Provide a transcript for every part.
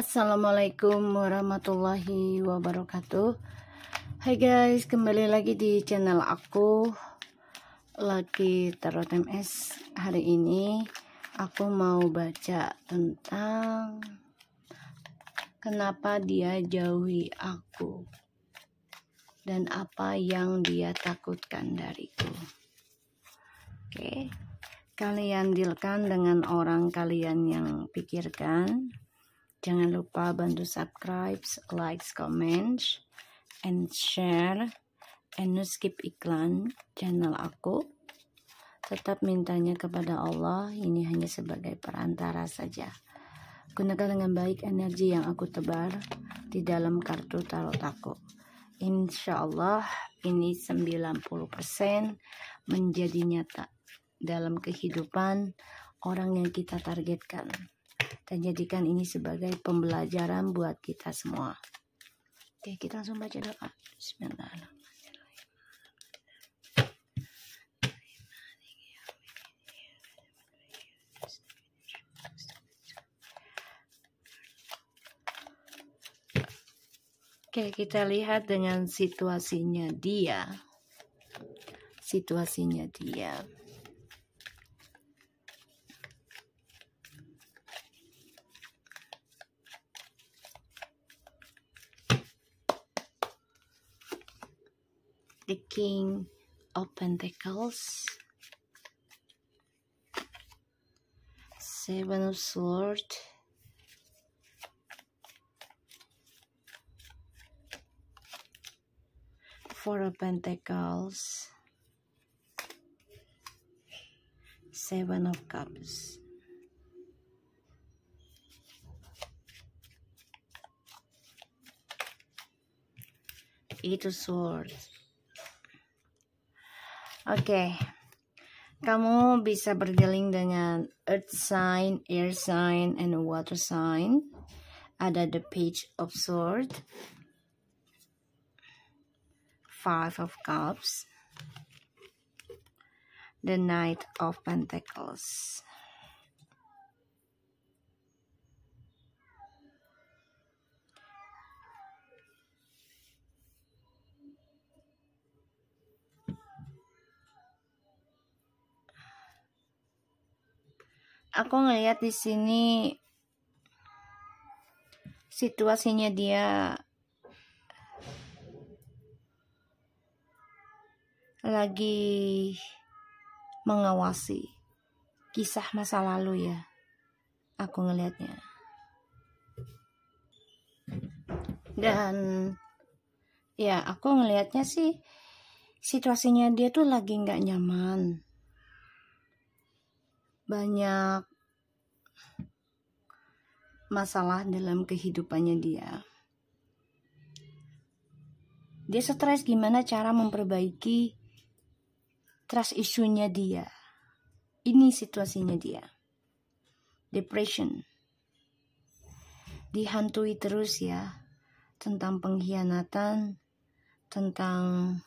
Assalamualaikum warahmatullahi wabarakatuh Hai guys, kembali lagi di channel aku Lagi Tarot MS Hari ini aku mau baca tentang Kenapa dia jauhi aku Dan apa yang dia takutkan dariku Oke Kalian dealkan dengan orang kalian yang pikirkan Jangan lupa bantu subscribe, like, comment, and share, and no skip iklan channel aku. Tetap mintanya kepada Allah, ini hanya sebagai perantara saja. Gunakan dengan baik energi yang aku tebar di dalam kartu tarot aku. Insya Allah ini 90% menjadi nyata dalam kehidupan orang yang kita targetkan dan jadikan ini sebagai pembelajaran buat kita semua. Oke, kita langsung baca doa. Bismillahirrahmanirrahim. Oke, kita lihat dengan situasinya dia. Situasinya dia. King of Pentacles, Seven of Swords, Four of Pentacles, Seven of Cups. Eight of Swords. Oke. Kamu bisa berdealing dengan earth sign, air sign, and water sign. Ada the page of sword. Five of cups. The knight of pentacles. aku ngelihat di sini situasinya dia lagi mengawasi kisah masa lalu ya aku ngelihatnya dan ya aku ngelihatnya sih situasinya dia tuh lagi nggak nyaman banyak masalah dalam kehidupannya dia. Dia stres gimana cara memperbaiki trust isunya dia. Ini situasinya dia. Depression. Dihantui terus ya tentang pengkhianatan, tentang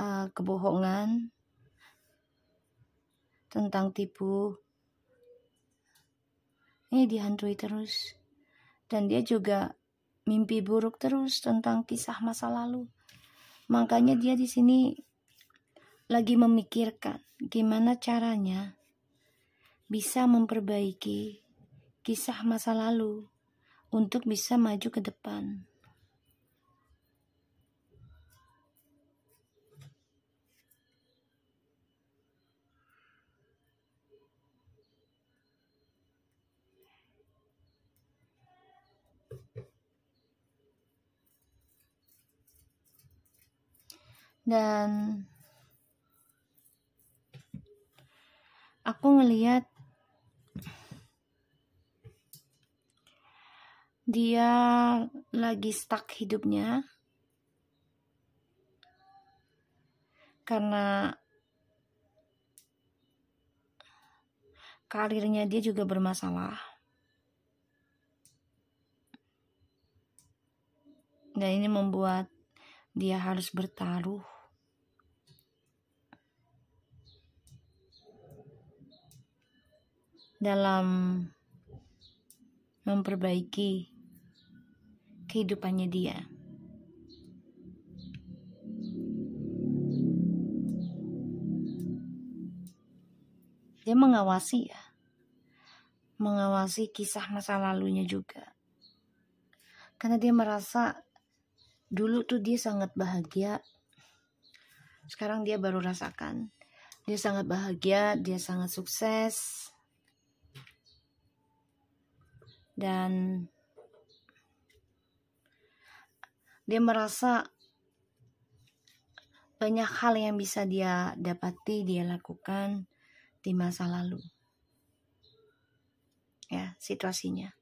uh, kebohongan, tentang tipu. Ini dihantui terus. Dan dia juga mimpi buruk terus tentang kisah masa lalu. Makanya dia di sini lagi memikirkan gimana caranya bisa memperbaiki kisah masa lalu untuk bisa maju ke depan. dan aku ngeliat dia lagi stuck hidupnya karena karirnya dia juga bermasalah dan ini membuat dia harus bertaruh dalam memperbaiki kehidupannya dia. Dia mengawasi ya. Mengawasi kisah masa lalunya juga. Karena dia merasa dulu tuh dia sangat bahagia. Sekarang dia baru rasakan. Dia sangat bahagia, dia sangat sukses dan dia merasa banyak hal yang bisa dia dapati dia lakukan di masa lalu ya situasinya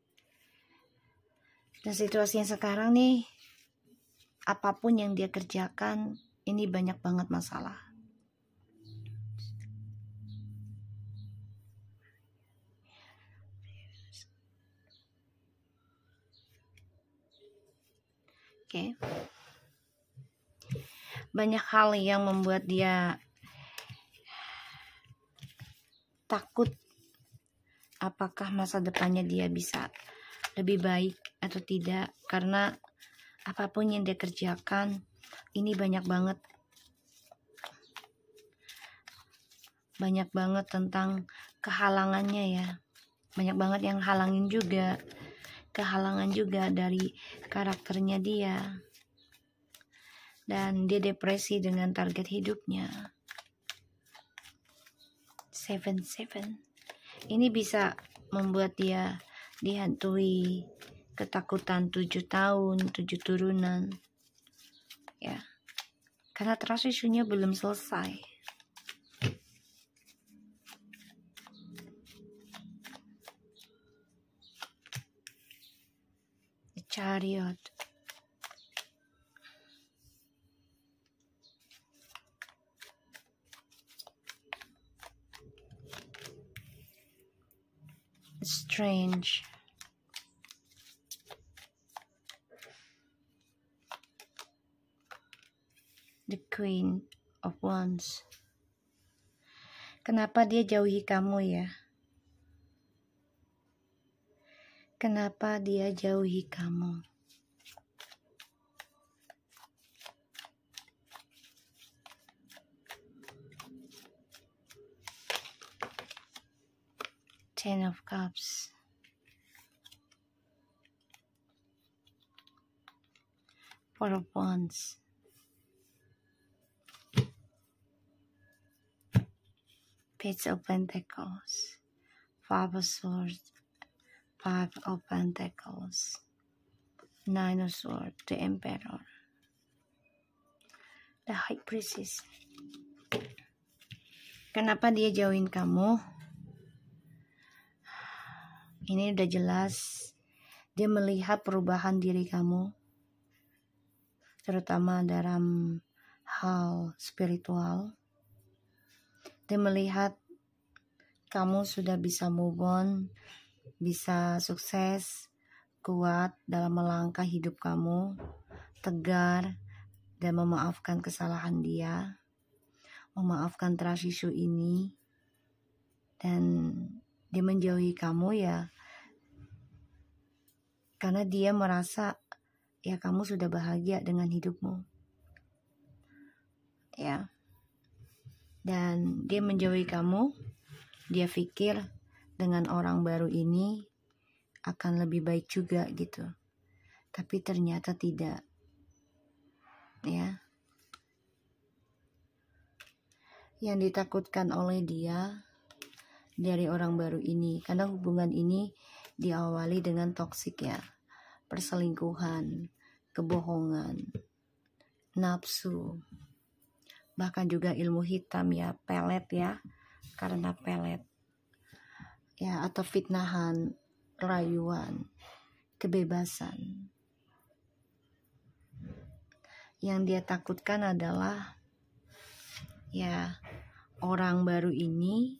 dan situasi yang sekarang nih apapun yang dia kerjakan ini banyak banget masalah Oke. Okay. Banyak hal yang membuat dia takut apakah masa depannya dia bisa lebih baik atau tidak karena apapun yang dia kerjakan ini banyak banget banyak banget tentang kehalangannya ya banyak banget yang halangin juga kehalangan juga dari karakternya dia dan dia depresi dengan target hidupnya. Seven Seven ini bisa membuat dia dihantui ketakutan tujuh tahun tujuh turunan ya karena trust isunya belum selesai chariot. Strange. The Queen of Wands. Kenapa dia jauhi kamu ya? Kenapa dia jauhi kamu? Ten of Cups. Four of Wands. Page of Pentacles. Five of Swords. Five of Pentacles, Nine of Swords, the Emperor, the High Priestess. Kenapa dia jauhin kamu? Ini udah jelas dia melihat perubahan diri kamu, terutama dalam hal spiritual. Dia melihat kamu sudah bisa move on bisa sukses, kuat dalam melangkah hidup kamu, tegar, dan memaafkan kesalahan dia, memaafkan trust ini, dan dia menjauhi kamu ya karena dia merasa ya kamu sudah bahagia dengan hidupmu ya dan dia menjauhi kamu dia pikir dengan orang baru ini akan lebih baik juga gitu. Tapi ternyata tidak. Ya. Yang ditakutkan oleh dia dari orang baru ini karena hubungan ini diawali dengan toksik ya. Perselingkuhan, kebohongan, nafsu, bahkan juga ilmu hitam ya, pelet ya. Karena pelet ya atau fitnahan, rayuan, kebebasan. Yang dia takutkan adalah ya orang baru ini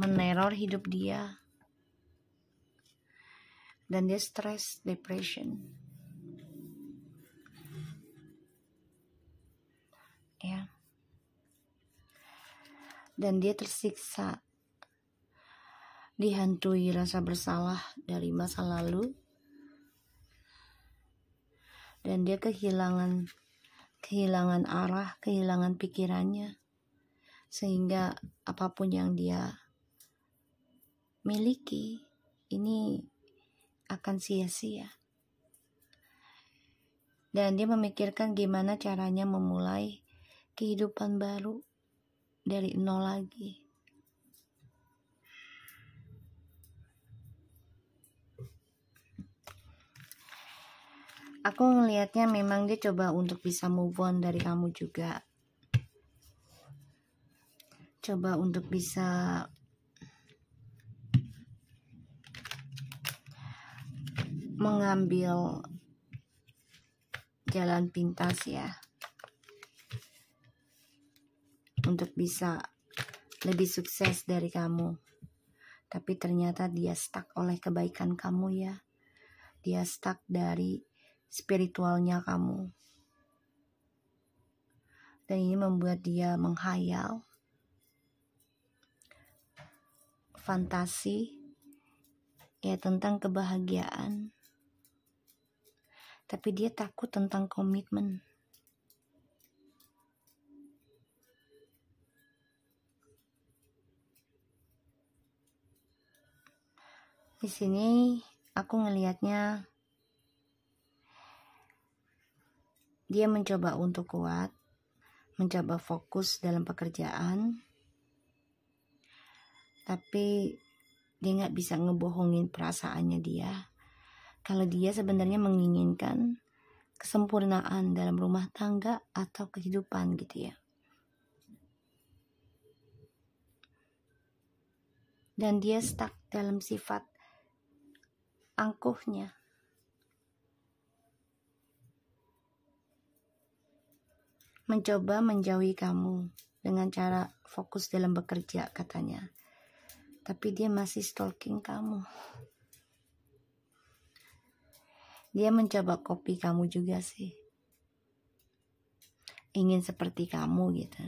meneror hidup dia dan dia stres, depression. Ya. Dan dia tersiksa dihantui rasa bersalah dari masa lalu dan dia kehilangan kehilangan arah, kehilangan pikirannya sehingga apapun yang dia miliki ini akan sia-sia. Dan dia memikirkan gimana caranya memulai kehidupan baru dari nol lagi. aku ngelihatnya memang dia coba untuk bisa move on dari kamu juga coba untuk bisa mengambil jalan pintas ya untuk bisa lebih sukses dari kamu tapi ternyata dia stuck oleh kebaikan kamu ya dia stuck dari spiritualnya kamu. Dan ini membuat dia menghayal. Fantasi ya tentang kebahagiaan. Tapi dia takut tentang komitmen. Di sini aku ngelihatnya Dia mencoba untuk kuat, mencoba fokus dalam pekerjaan, tapi dia nggak bisa ngebohongin perasaannya dia. Kalau dia sebenarnya menginginkan kesempurnaan dalam rumah tangga atau kehidupan gitu ya. Dan dia stuck dalam sifat angkuhnya. mencoba menjauhi kamu dengan cara fokus dalam bekerja katanya. Tapi dia masih stalking kamu. Dia mencoba copy kamu juga sih. Ingin seperti kamu gitu.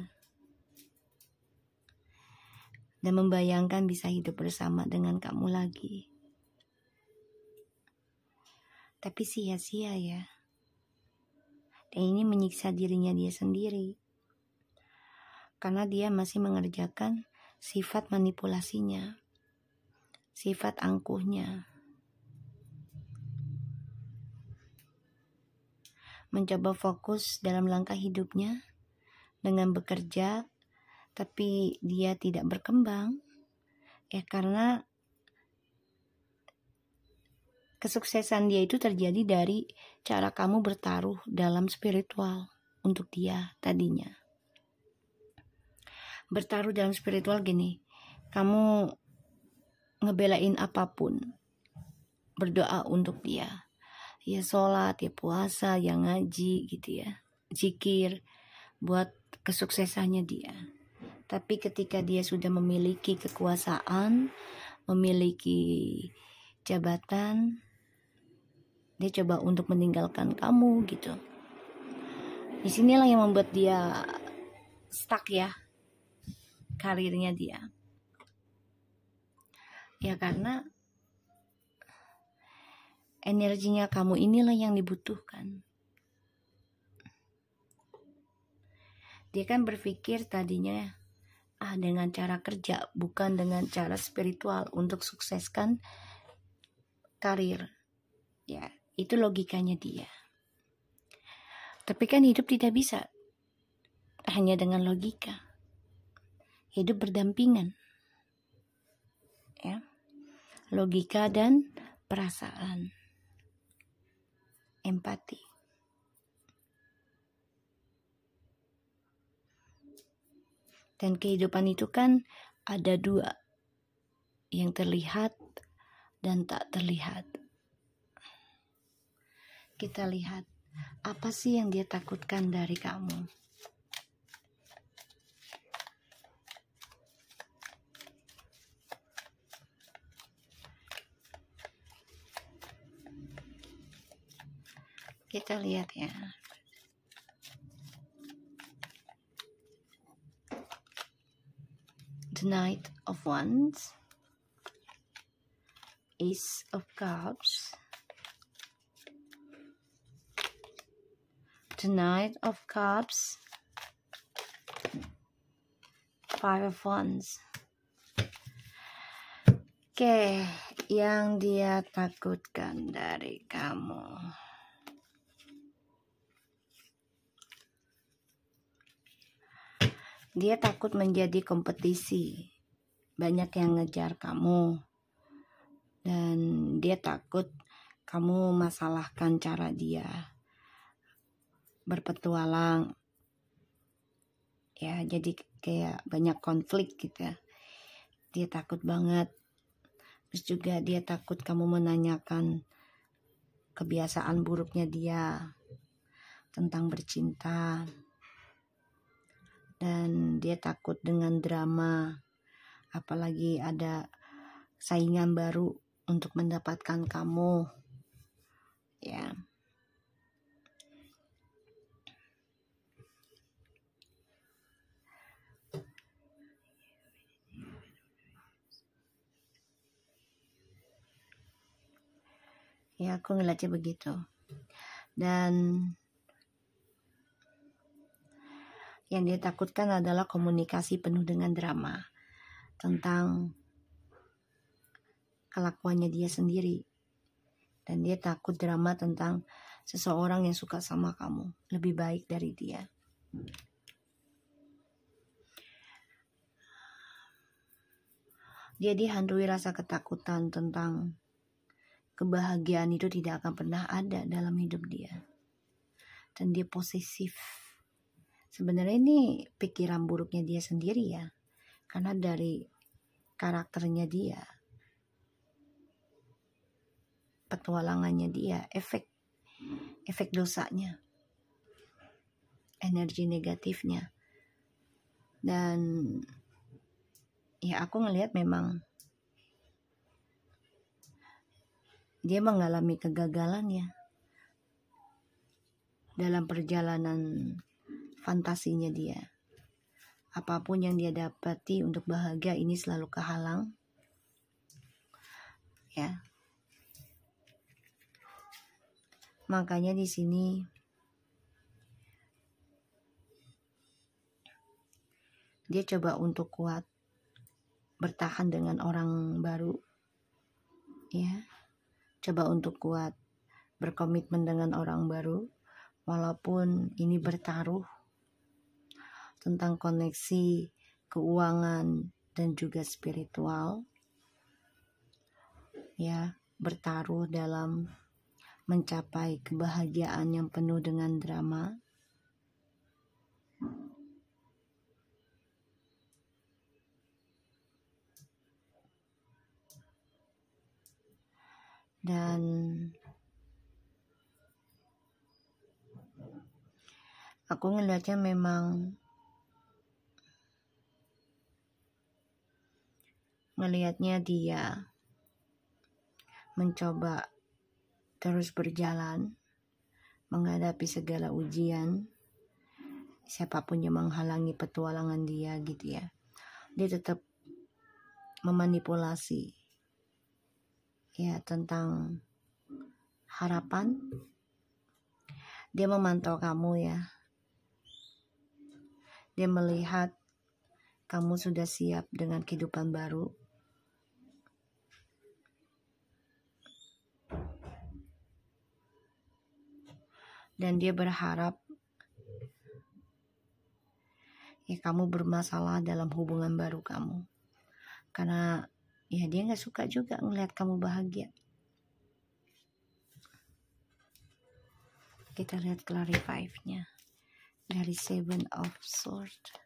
Dan membayangkan bisa hidup bersama dengan kamu lagi. Tapi sia-sia ya ini menyiksa dirinya dia sendiri karena dia masih mengerjakan sifat manipulasinya, sifat angkuhnya. Mencoba fokus dalam langkah hidupnya dengan bekerja, tapi dia tidak berkembang, ya karena Kesuksesan dia itu terjadi dari cara kamu bertaruh dalam spiritual untuk dia tadinya. Bertaruh dalam spiritual gini, kamu ngebelain apapun, berdoa untuk dia. Ya sholat, ya puasa, ya ngaji gitu ya. Zikir buat kesuksesannya dia. Tapi ketika dia sudah memiliki kekuasaan, memiliki jabatan, dia coba untuk meninggalkan kamu gitu disinilah yang membuat dia stuck ya karirnya dia ya karena energinya kamu inilah yang dibutuhkan dia kan berpikir tadinya ah dengan cara kerja bukan dengan cara spiritual untuk sukseskan karir ya itu logikanya dia. Tapi kan hidup tidak bisa hanya dengan logika. Hidup berdampingan. Ya. Logika dan perasaan. Empati. Dan kehidupan itu kan ada dua yang terlihat dan tak terlihat kita lihat apa sih yang dia takutkan dari kamu. Kita lihat ya. The Knight of Wands, Ace of Cups, the Knight of Cups, Five of Wands. Oke, okay, yang dia takutkan dari kamu. Dia takut menjadi kompetisi. Banyak yang ngejar kamu. Dan dia takut kamu masalahkan cara dia berpetualang ya jadi kayak banyak konflik gitu ya dia takut banget terus juga dia takut kamu menanyakan kebiasaan buruknya dia tentang bercinta dan dia takut dengan drama apalagi ada saingan baru untuk mendapatkan kamu ya yeah. ya aku ngeliatnya begitu dan yang dia takutkan adalah komunikasi penuh dengan drama tentang kelakuannya dia sendiri dan dia takut drama tentang seseorang yang suka sama kamu lebih baik dari dia dia dihantui rasa ketakutan tentang kebahagiaan itu tidak akan pernah ada dalam hidup dia. Dan dia posesif. Sebenarnya ini pikiran buruknya dia sendiri ya. Karena dari karakternya dia, petualangannya dia, efek efek dosanya, energi negatifnya. Dan ya aku ngelihat memang dia mengalami kegagalan ya dalam perjalanan fantasinya dia. Apapun yang dia dapati untuk bahagia ini selalu kehalang. Ya. Makanya di sini dia coba untuk kuat bertahan dengan orang baru. Ya. Coba untuk kuat berkomitmen dengan orang baru, walaupun ini bertaruh tentang koneksi keuangan dan juga spiritual. Ya, bertaruh dalam mencapai kebahagiaan yang penuh dengan drama dan aku ngelihatnya memang ngelihatnya dia mencoba terus berjalan menghadapi segala ujian siapapun yang menghalangi petualangan dia gitu ya dia tetap memanipulasi ya tentang harapan dia memantau kamu ya dia melihat kamu sudah siap dengan kehidupan baru dan dia berharap ya kamu bermasalah dalam hubungan baru kamu karena ya dia nggak suka juga ngelihat kamu bahagia kita lihat clarify-nya dari seven of Swords.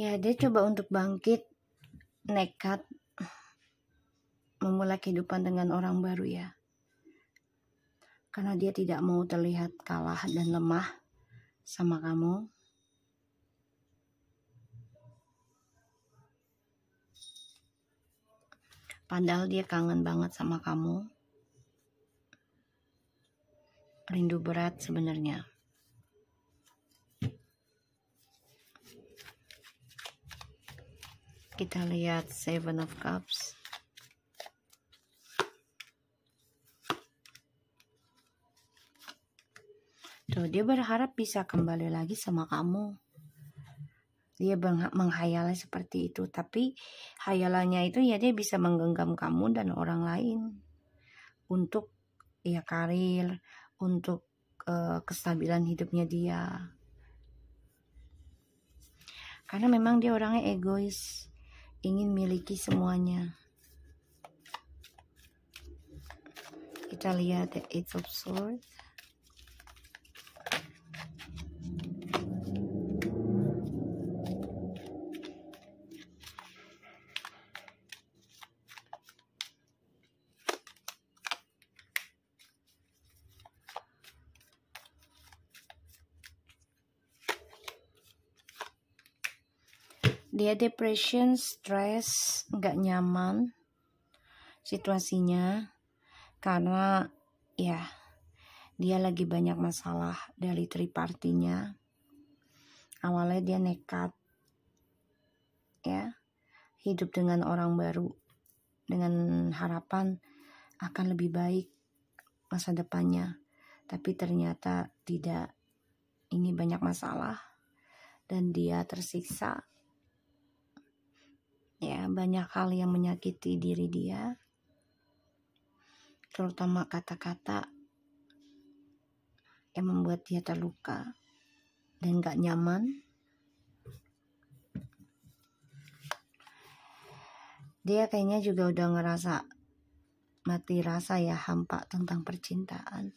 ya dia coba untuk bangkit nekat memulai kehidupan dengan orang baru ya karena dia tidak mau terlihat kalah dan lemah sama kamu Padahal dia kangen banget sama kamu. Rindu berat sebenarnya. kita lihat seven of cups Tuh, dia berharap bisa kembali lagi sama kamu. Dia menghayalnya seperti itu, tapi hayalannya itu ya dia bisa menggenggam kamu dan orang lain untuk ya karir, untuk uh, kestabilan hidupnya dia. Karena memang dia orangnya egois ingin miliki semuanya kita lihat the eight of swords dia depression, stress, nggak nyaman situasinya karena ya dia lagi banyak masalah dari tripartinya. Awalnya dia nekat ya hidup dengan orang baru dengan harapan akan lebih baik masa depannya. Tapi ternyata tidak. Ini banyak masalah dan dia tersiksa ya banyak hal yang menyakiti diri dia terutama kata-kata yang membuat dia terluka dan gak nyaman dia kayaknya juga udah ngerasa mati rasa ya hampa tentang percintaan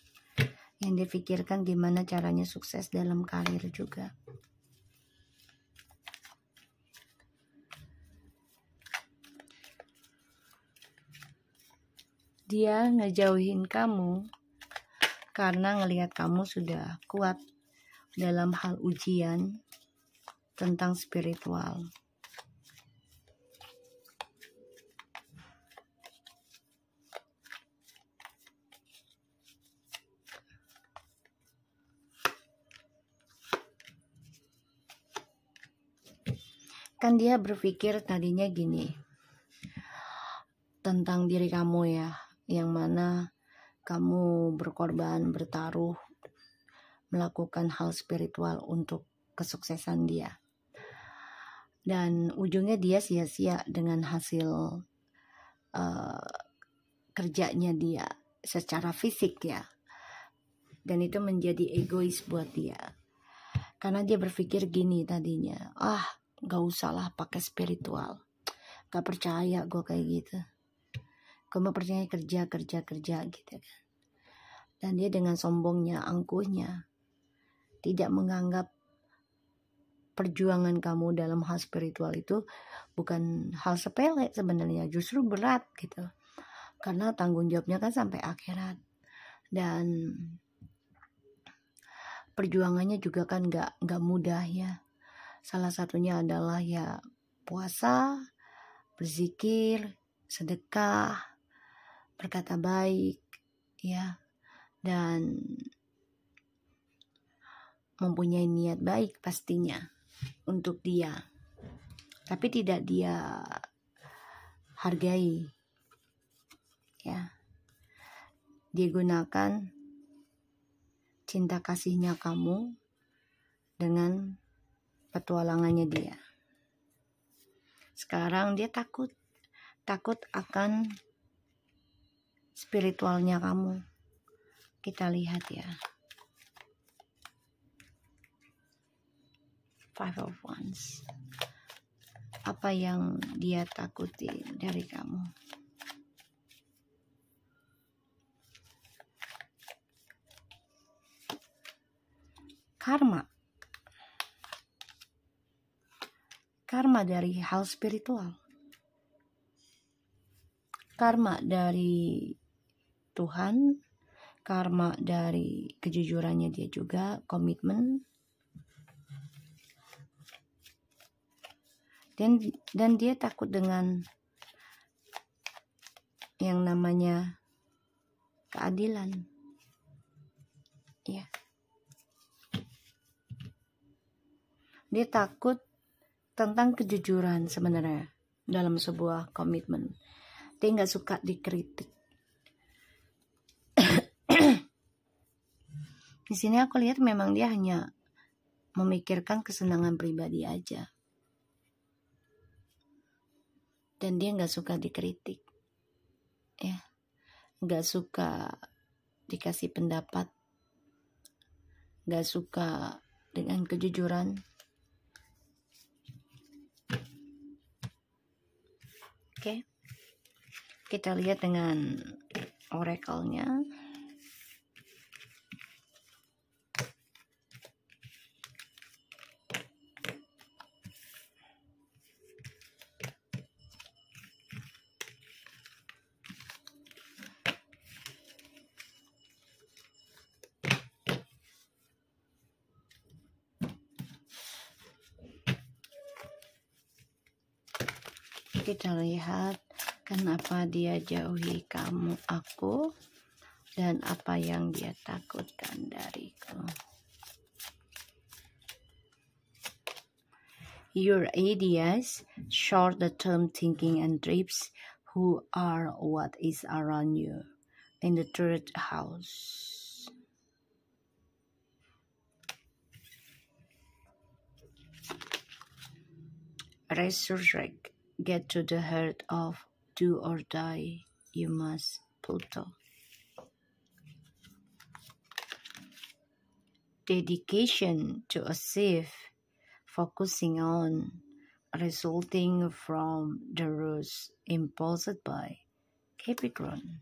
yang dipikirkan gimana caranya sukses dalam karir juga. dia ngejauhin kamu karena ngelihat kamu sudah kuat dalam hal ujian tentang spiritual. Kan dia berpikir tadinya gini tentang diri kamu ya yang mana kamu berkorban, bertaruh, melakukan hal spiritual untuk kesuksesan dia. Dan ujungnya dia sia-sia dengan hasil uh, kerjanya dia secara fisik ya. Dan itu menjadi egois buat dia. Karena dia berpikir gini tadinya, ah gak usahlah pakai spiritual. Gak percaya gue kayak gitu percaya kerja kerja kerja gitu kan dan dia dengan sombongnya angkuhnya tidak menganggap perjuangan kamu dalam hal spiritual itu bukan hal sepele sebenarnya justru berat gitu karena tanggung jawabnya kan sampai akhirat dan perjuangannya juga kan nggak nggak mudah ya salah satunya adalah ya puasa berzikir sedekah berkata baik ya dan mempunyai niat baik pastinya untuk dia tapi tidak dia hargai ya dia gunakan cinta kasihnya kamu dengan petualangannya dia sekarang dia takut takut akan spiritualnya kamu. Kita lihat ya. Five of Wands. Apa yang dia takuti dari kamu? Karma. Karma dari hal spiritual. Karma dari Tuhan, karma dari kejujurannya dia juga, komitmen. Dan dan dia takut dengan yang namanya keadilan. Ya. Dia takut tentang kejujuran sebenarnya dalam sebuah komitmen. Dia nggak suka dikritik. Di sini aku lihat memang dia hanya memikirkan kesenangan pribadi aja. Dan dia nggak suka dikritik. Ya. Nggak suka dikasih pendapat. Nggak suka dengan kejujuran. Oke. Okay. Kita lihat dengan oracle-nya. kita lihat kenapa dia jauhi kamu aku dan apa yang dia takutkan dariku your ideas short term thinking and trips who are what is around you in the third house resurrect Get to the heart of do or die, you must, Pluto. Dedication to a sieve, focusing on, resulting from the rules imposed by Capricorn.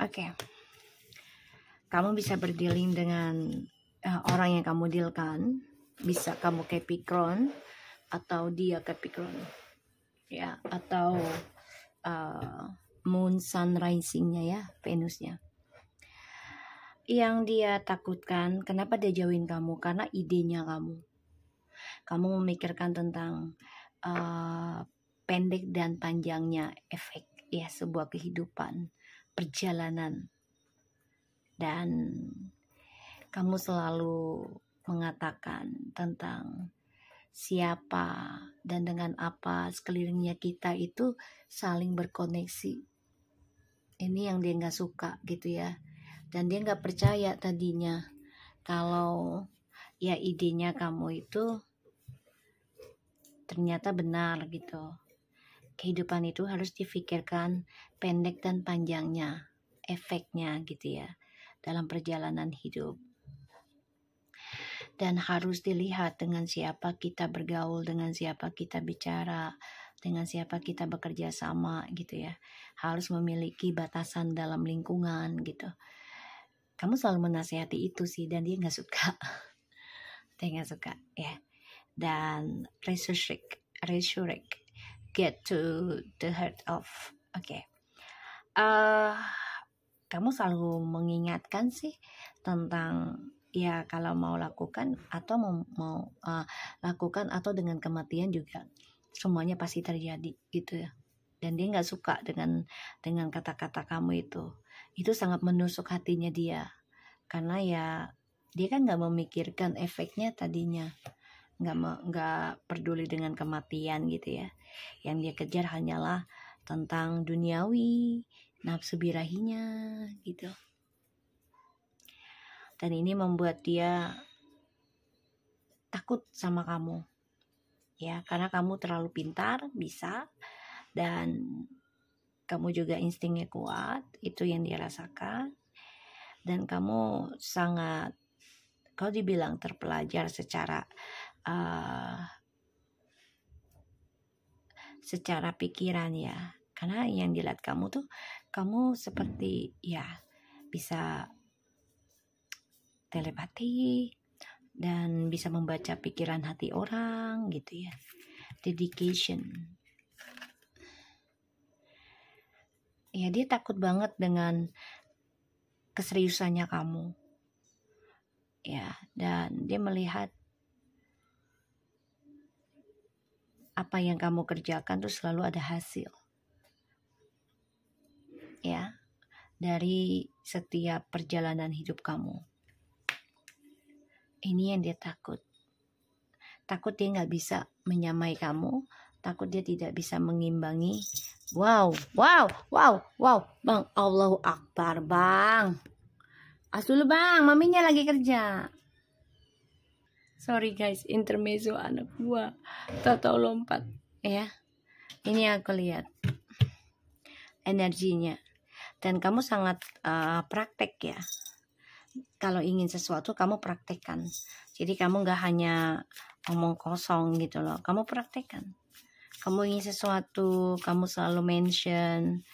Okay. kamu bisa berdealing dengan uh, orang yang kamu dealkan bisa kamu Capricorn atau dia Capricorn ya atau uh, Moon Sun Risingnya ya Venusnya yang dia takutkan kenapa dia jauhin kamu karena idenya kamu kamu memikirkan tentang uh, pendek dan panjangnya efek ya sebuah kehidupan perjalanan dan kamu selalu mengatakan tentang siapa dan dengan apa sekelilingnya kita itu saling berkoneksi. Ini yang dia nggak suka gitu ya. Dan dia nggak percaya tadinya kalau ya idenya kamu itu ternyata benar gitu. Kehidupan itu harus difikirkan pendek dan panjangnya, efeknya gitu ya dalam perjalanan hidup. Dan harus dilihat dengan siapa kita bergaul, dengan siapa kita bicara, dengan siapa kita bekerja sama gitu ya. Harus memiliki batasan dalam lingkungan gitu. Kamu selalu menasihati itu sih dan dia nggak suka. dia nggak suka ya. Dan resurrect, resurrect, get to the heart of. Oke. Okay. Uh, kamu selalu mengingatkan sih tentang ya kalau mau lakukan atau mau, mau uh, eh, lakukan atau dengan kematian juga semuanya pasti terjadi gitu ya dan dia nggak suka dengan dengan kata-kata kamu itu itu sangat menusuk hatinya dia karena ya dia kan nggak memikirkan efeknya tadinya nggak nggak peduli dengan kematian gitu ya yang dia kejar hanyalah tentang duniawi, nafsu birahinya gitu. Dan ini membuat dia takut sama kamu. Ya, karena kamu terlalu pintar, bisa dan kamu juga instingnya kuat, itu yang dia rasakan. Dan kamu sangat kalau dibilang terpelajar secara uh, secara pikiran ya karena yang dilihat kamu tuh kamu seperti ya bisa telepati dan bisa membaca pikiran hati orang gitu ya dedication ya dia takut banget dengan keseriusannya kamu ya dan dia melihat apa yang kamu kerjakan tuh selalu ada hasil. Ya, dari setiap perjalanan hidup kamu. Ini yang dia takut. Takut dia nggak bisa menyamai kamu, takut dia tidak bisa mengimbangi. Wow, wow, wow, wow, bang, Allahu Akbar, bang. Asul bang, maminya lagi kerja sorry guys intermezzo anak gua tahu lompat ya ini aku lihat energinya dan kamu sangat uh, praktek ya kalau ingin sesuatu kamu praktekkan jadi kamu nggak hanya ngomong kosong gitu loh kamu praktekkan kamu ingin sesuatu kamu selalu mention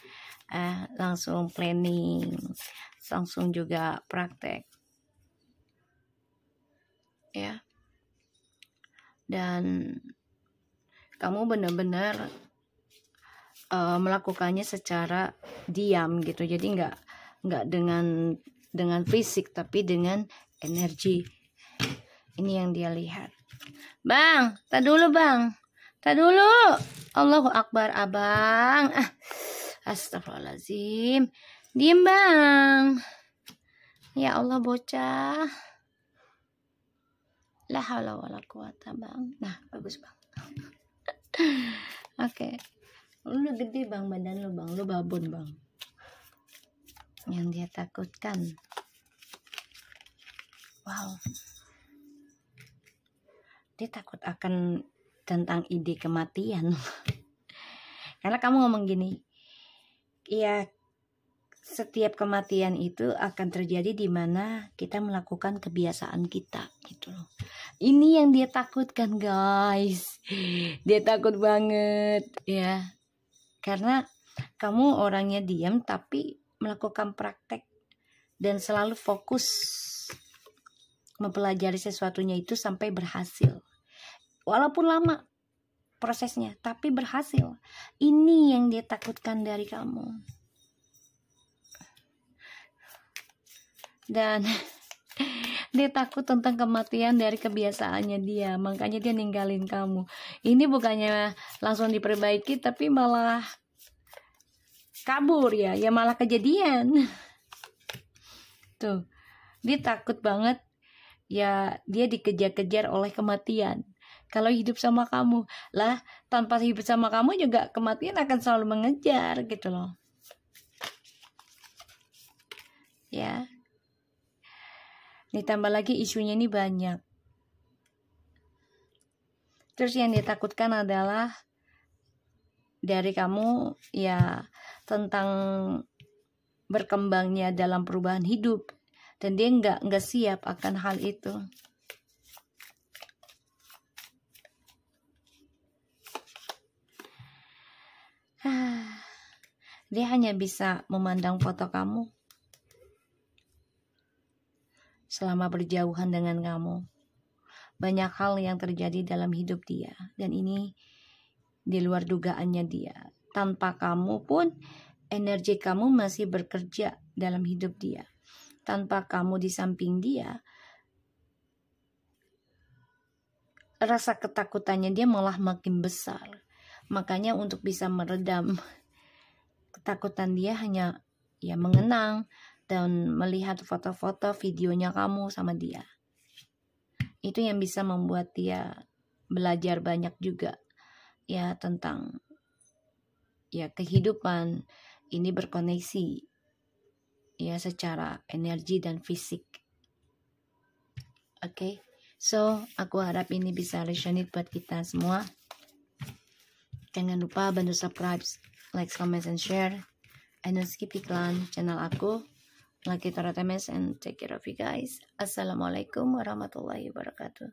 eh, langsung planning langsung juga praktek ya dan kamu benar-benar uh, melakukannya secara diam gitu jadi nggak nggak dengan dengan fisik tapi dengan energi ini yang dia lihat bang tak dulu bang tak dulu Allahu Akbar abang ah Astagfirullahaladzim diem bang ya Allah bocah la haula wala quwata bang nah bagus bang oke okay. lu gede bang badan lu bang lu babon bang yang dia takutkan wow dia takut akan tentang ide kematian karena kamu ngomong gini iya setiap kematian itu akan terjadi di mana kita melakukan kebiasaan kita gitu loh ini yang dia takutkan guys dia takut banget ya karena kamu orangnya diam tapi melakukan praktek dan selalu fokus mempelajari sesuatunya itu sampai berhasil walaupun lama prosesnya tapi berhasil ini yang dia takutkan dari kamu dan dia takut tentang kematian dari kebiasaannya dia makanya dia ninggalin kamu ini bukannya langsung diperbaiki tapi malah kabur ya ya malah kejadian tuh dia takut banget ya dia dikejar-kejar oleh kematian kalau hidup sama kamu lah tanpa hidup sama kamu juga kematian akan selalu mengejar gitu loh ya Ditambah lagi isunya ini banyak. Terus yang ditakutkan adalah dari kamu ya tentang berkembangnya dalam perubahan hidup dan dia nggak nggak siap akan hal itu. Ah, dia hanya bisa memandang foto kamu selama berjauhan dengan kamu. Banyak hal yang terjadi dalam hidup dia, dan ini di luar dugaannya dia. Tanpa kamu pun, energi kamu masih bekerja dalam hidup dia. Tanpa kamu di samping dia, rasa ketakutannya dia malah makin besar. Makanya untuk bisa meredam ketakutan dia hanya ya mengenang, dan melihat foto-foto videonya kamu sama dia. Itu yang bisa membuat dia belajar banyak juga ya tentang ya kehidupan ini berkoneksi ya secara energi dan fisik. Oke. Okay? So, aku harap ini bisa resonate buat kita semua. Jangan lupa bantu subscribe, like, comment, and share. And don't skip iklan channel aku lagi Tarot MS and take care of you guys. Assalamualaikum warahmatullahi wabarakatuh.